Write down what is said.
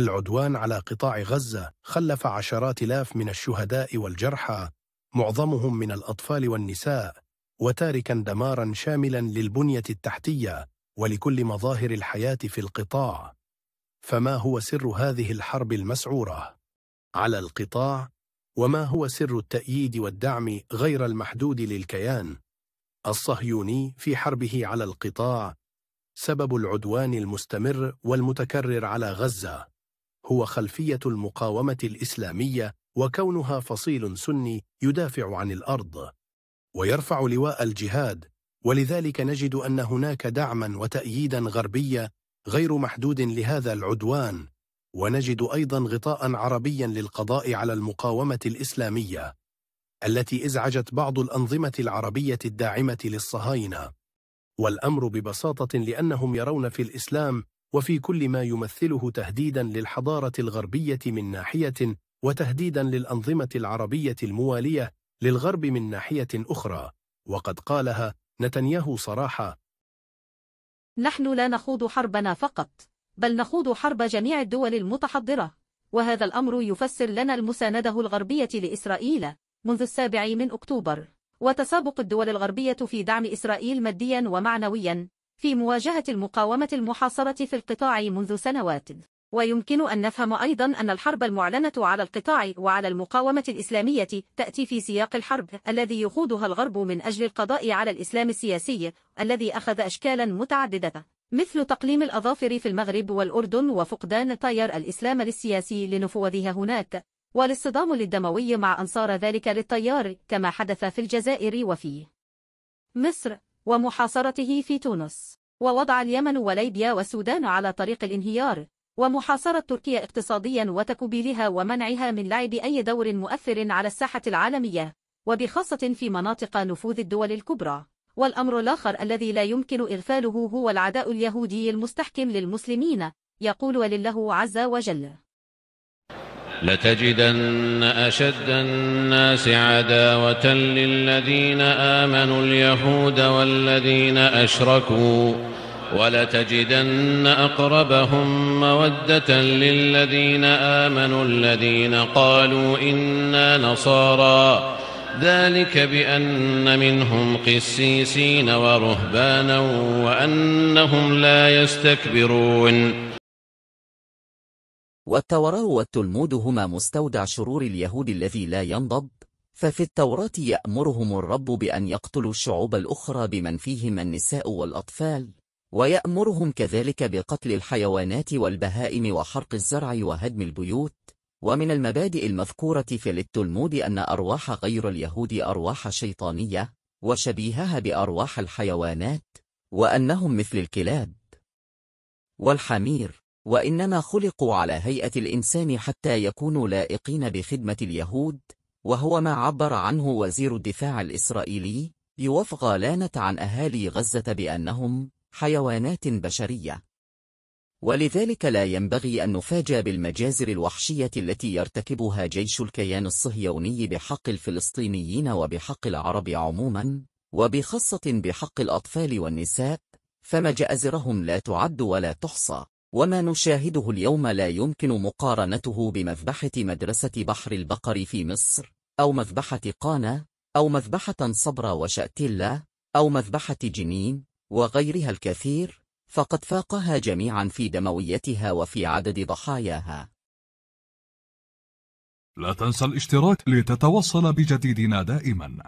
العدوان على قطاع غزة خلف عشرات الاف من الشهداء والجرحى معظمهم من الأطفال والنساء وتاركا دمارا شاملا للبنية التحتية ولكل مظاهر الحياة في القطاع فما هو سر هذه الحرب المسعورة على القطاع وما هو سر التأييد والدعم غير المحدود للكيان الصهيوني في حربه على القطاع سبب العدوان المستمر والمتكرر على غزة هو خلفية المقاومة الإسلامية وكونها فصيل سني يدافع عن الأرض ويرفع لواء الجهاد ولذلك نجد أن هناك دعما وتأييدا غربيا غير محدود لهذا العدوان ونجد أيضا غطاء عربيا للقضاء على المقاومة الإسلامية التي ازعجت بعض الأنظمة العربية الداعمة للصهاينة والأمر ببساطة لأنهم يرون في الإسلام وفي كل ما يمثله تهديدا للحضارة الغربية من ناحية وتهديدا للأنظمة العربية الموالية للغرب من ناحية أخرى وقد قالها نتنياهو صراحة نحن لا نخوض حربنا فقط بل نخوض حرب جميع الدول المتحضرة وهذا الأمر يفسر لنا المساندة الغربية لإسرائيل منذ السابع من أكتوبر وتسابق الدول الغربية في دعم إسرائيل ماديا ومعنويا في مواجهة المقاومة المحاصرة في القطاع منذ سنوات ويمكن أن نفهم أيضا أن الحرب المعلنة على القطاع وعلى المقاومة الإسلامية تأتي في سياق الحرب الذي يخوضها الغرب من أجل القضاء على الإسلام السياسي الذي أخذ أشكالا متعددة مثل تقليم الأظافر في المغرب والأردن وفقدان تيار الإسلام للسياسي لنفوذها هناك والاصطدام الدموي مع أنصار ذلك للتيار كما حدث في الجزائر وفي مصر ومحاصرته في تونس ووضع اليمن وليبيا والسودان على طريق الانهيار ومحاصرة تركيا اقتصاديا وتكبيلها ومنعها من لعب أي دور مؤثر على الساحة العالمية وبخاصة في مناطق نفوذ الدول الكبرى والأمر الآخر الذي لا يمكن إغفاله هو العداء اليهودي المستحكم للمسلمين يقول لله عز وجل لتجدن أشد الناس عداوة للذين آمنوا اليهود والذين أشركوا ولتجدن أقربهم مودة للذين آمنوا الذين قالوا إنا نصارى ذلك بأن منهم قسيسين ورهبانا وأنهم لا يستكبرون والتوراة والتلمود هما مستودع شرور اليهود الذي لا ينضب ففي التوراة يأمرهم الرب بأن يقتلوا الشعوب الأخرى بمن فيهم النساء والأطفال ويأمرهم كذلك بقتل الحيوانات والبهائم وحرق الزرع وهدم البيوت ومن المبادئ المذكورة في التلمود أن أرواح غير اليهود أرواح شيطانية وشبيهها بأرواح الحيوانات وأنهم مثل الكلاب والحمير وإنما خلقوا على هيئة الإنسان حتى يكونوا لائقين بخدمة اليهود وهو ما عبر عنه وزير الدفاع الإسرائيلي يوفق غالانة عن أهالي غزة بأنهم حيوانات بشرية ولذلك لا ينبغي أن نفاجأ بالمجازر الوحشية التي يرتكبها جيش الكيان الصهيوني بحق الفلسطينيين وبحق العرب عموما وبخاصة بحق الأطفال والنساء فمجازرهم لا تعد ولا تحصى وما نشاهده اليوم لا يمكن مقارنته بمذبحة مدرسة بحر البقر في مصر أو مذبحة قانا أو مذبحة صبرا وشأتلا، أو مذبحة جنين وغيرها الكثير فقد فاقها جميعا في دمويتها وفي عدد ضحاياها لا تنسى الاشتراك لتتوصل بجديدنا دائما